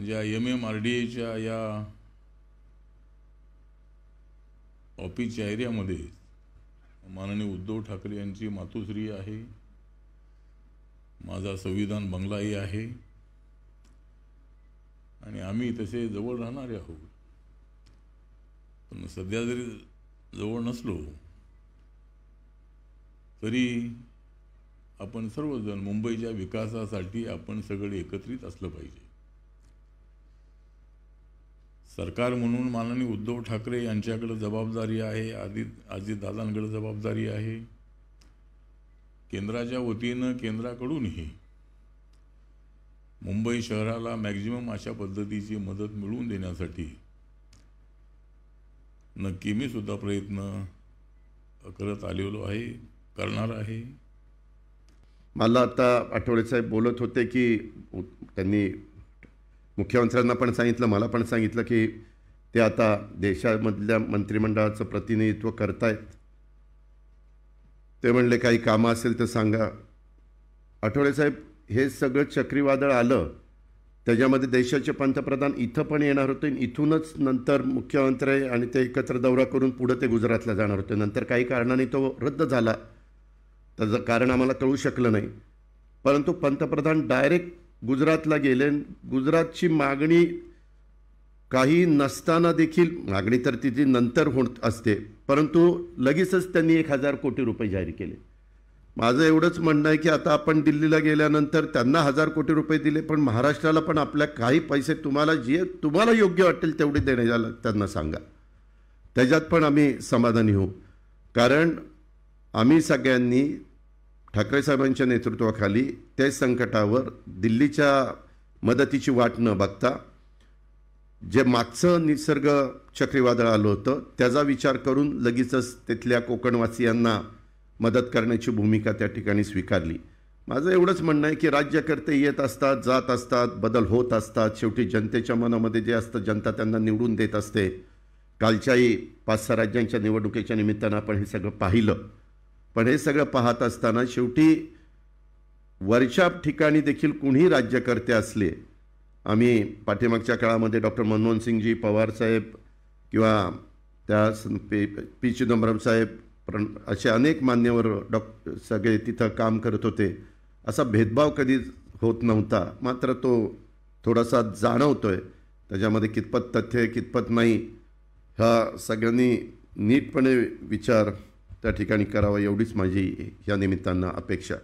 ज्या M M R D एच्या या ऑफिसच्या एरियामध्ये माननीय उद्धव ठाकरे यांची मातोश्री आहे माझा संविधान बंगलाही आहे आणि आम्ही तसे जवळ राहणारे आहोत पण सध्या जरी जवळ नसलो तरी आपण सर्वजण मुंबईच्या विकासासाठी आपण सगळे एकत्रित असलं पाहिजे सरकार म्हणून माननीय उद्धव ठाकरे यांच्याकडे जबाबदारी आहे आधी दादांकडं जबाबदारी आहे केंद्राच्या वतीनं केंद्राकडूनही मुंबई शहराला मॅक्झिमम अशा पद्धतीची मदत मिळवून देण्यासाठी नक्की मी सुद्धा प्रयत्न करत आलेलो आहे करणार आहे मला आता आठवडेसाहेब साहेब बोलत होते की त्यांनी मुख्यमंत्र्यांना पण सांगितलं मला पण सांगितलं की ते आता देशामधल्या मंत्रिमंडळाचं प्रतिनिधित्व करतायत ते म्हणले काही कामं असेल तर सांगा आठवले साहेब हे सगळं चक्रीवादळ आलं त्याच्यामध्ये देशाचे पंतप्रधान इथं पण येणार होते इथूनच नंतर मुख्यमंत्री आणि ते एकत्र दौरा करून पुढं ते गुजरातला जाणार होते नंतर काही कारणाने तो रद्द झाला त्याचं कारण आम्हाला कळू शकलं नाही परंतु पंतप्रधान डायरेक्ट गुजरातला गेले गुजरातची मागणी काही नसताना देखील मागणी तर तिथे नंतर होत असते परंतु लगेचच त्यांनी एक हजार कोटी रुपये जाहीर केले माझं एवढंच म्हणणं आहे की आता आपण दिल्लीला गेल्यानंतर त्यांना हजार कोटी रुपये दिले पण महाराष्ट्राला पण आपल्या काही पैसे तुम्हाला जे तुम्हाला योग्य वाटेल तेवढे देण्याला त्यांना सांगा त्याच्यात पण आम्ही समाधानी होऊ कारण आम्ही सगळ्यांनी ठाकरे साहेबांच्या नेतृत्वाखाली त्या संकटावर दिल्लीच्या मदतीची वाट न बघता जे मागचं निसर्ग चक्रीवादळ आलं होतं त्याचा विचार करून लगेचच तिथल्या कोकणवासियांना मदत करण्याची भूमिका त्या ठिकाणी स्वीकारली माझं एवढंच म्हणणं आहे की राज्यकर्ते येत असतात जात असतात बदल होत असतात शेवटी जनतेच्या मनामध्ये जे असतं जनता त्यांना निवडून देत असते कालच्याही पाच सहा राज्यांच्या निवडणुकीच्या निमित्तानं आपण हे सगळं पाहिलं पण हे सगळं पाहत असताना शेवटी वरच्या ठिकाणी देखील कुणी राज्यकर्ते असले आम्ही पाठीमागच्या काळामध्ये डॉक्टर मनमोहन सिंगजी पवारसाहेब किंवा त्या पी पी चिदंबरम साहेब असे अनेक मान्यवर डॉक्टर सगळे तिथं काम करत होते असा भेदभाव कधी होत नव्हता मात्र तो थोडासा जाणवतो आहे त्याच्यामध्ये कितपत तथ्य कितपत नाही हा सगळ्यांनी नीटपणे विचार त्या ठिकाणी करावा एवढीच माझी या निमित्तानं अपेक्षा